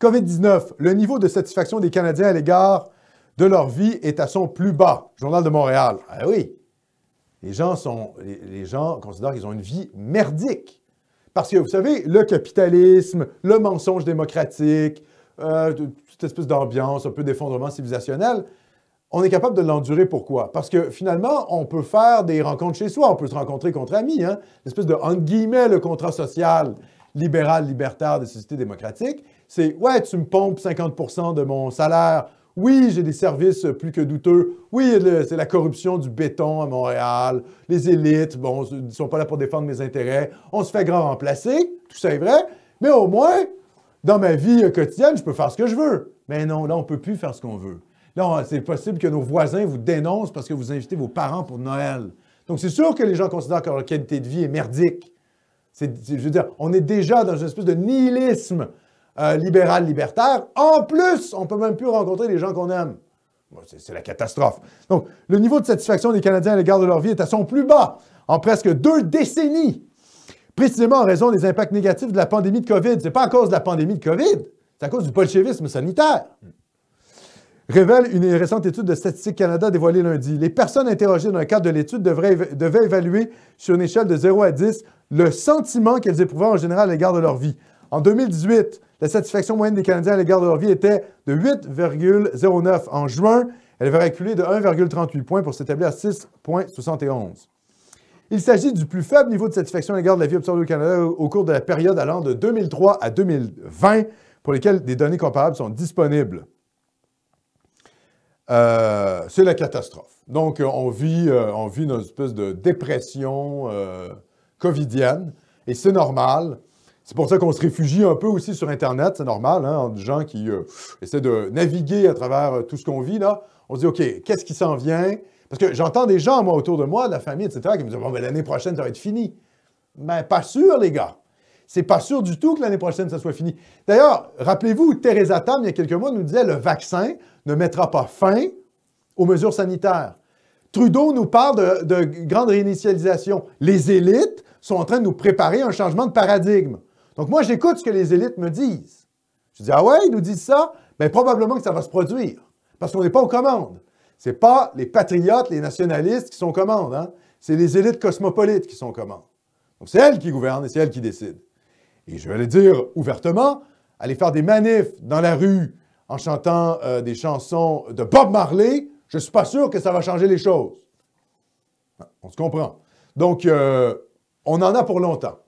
COVID-19, le niveau de satisfaction des Canadiens à l'égard de leur vie est à son plus bas. Journal de Montréal. Ah oui. Les gens, sont, les gens considèrent qu'ils ont une vie merdique. Parce que, vous savez, le capitalisme, le mensonge démocratique, euh, toute espèce d'ambiance, un peu d'effondrement civilisationnel, on est capable de l'endurer. Pourquoi? Parce que finalement, on peut faire des rencontres chez soi, on peut se rencontrer contre amis, hein? l'espèce de, entre guillemets, le contrat social libéral libertaire de société démocratique, c'est ouais, tu me pompes 50 de mon salaire. Oui, j'ai des services plus que douteux. Oui, c'est la corruption du béton à Montréal. Les élites, bon, ne sont pas là pour défendre mes intérêts. On se fait grand remplacer, tout ça est vrai. Mais au moins, dans ma vie euh, quotidienne, je peux faire ce que je veux. Mais non, là, on ne peut plus faire ce qu'on veut. Non, c'est possible que nos voisins vous dénoncent parce que vous invitez vos parents pour Noël. Donc, c'est sûr que les gens considèrent que leur qualité de vie est merdique je veux dire, on est déjà dans une espèce de nihilisme euh, libéral-libertaire. En plus, on ne peut même plus rencontrer les gens qu'on aime. c'est, c'est la catastrophe. Donc, le niveau de satisfaction des Canadiens à l'égard de leur vie est à son plus bas en presque deux décennies, précisément en raison des impacts négatifs de la pandémie de COVID. Ce n'est pas à cause de la pandémie de COVID, c'est à cause du bolchevisme sanitaire révèle une récente étude de Statistique Canada dévoilée lundi. Les personnes interrogées dans le cadre de l'étude devaient évaluer sur une échelle de 0 à 10 le sentiment qu'elles éprouvaient en général à l'égard de leur vie. En 2018, la satisfaction moyenne des Canadiens à l'égard de leur vie était de 8,09. En juin, elle avait reculé de 1,38 points pour s'établir à 6,71. Il s'agit du plus faible niveau de satisfaction à l'égard de la vie observée au Canada au cours de la période allant de 2003 à 2020, pour lesquelles des données comparables sont disponibles. Euh, c'est la catastrophe. Donc, euh, on vit, euh, vit une espèce de dépression covidienne, et c'est normal. C'est pour ça qu'on se réfugie un peu aussi sur Internet, c'est normal, hein, des gens qui essaient de naviguer à travers tout ce qu'on vit, là. On se dit, OK, qu'est-ce qui s'en vient? Parce que j'entends des gens, moi, autour de moi, de la famille, etc., qui me disent, bon, ben, l'année prochaine, ça va être fini. Mais ben, pas sûr, les gars c'est pas sûr du tout que l'année prochaine, ça soit fini. D'ailleurs, rappelez-vous, Theresa Tam, il y a quelques mois, nous disait le vaccin ne mettra pas fin aux mesures sanitaires. Trudeau nous parle de, grande réinitialisation. Les élites sont en train de nous préparer un changement de paradigme. Donc moi, j'écoute ce que les élites me disent. Je dis, ah ouais, ils nous disent ça, mais ben, probablement que ça va se produire, parce qu'on n'est pas aux commandes. Ce n'est pas les patriotes, les nationalistes qui sont aux commandes, hein. c'est les élites cosmopolites qui sont aux commandes. Donc c'est elles qui gouvernent et c'est elles qui décident et je vais le dire ouvertement, aller faire des manifs dans la rue en chantant euh, des chansons de Bob Marley, je ne suis pas sûr que ça va changer les choses. Ah, on se comprend. Donc, euh, on en a pour longtemps.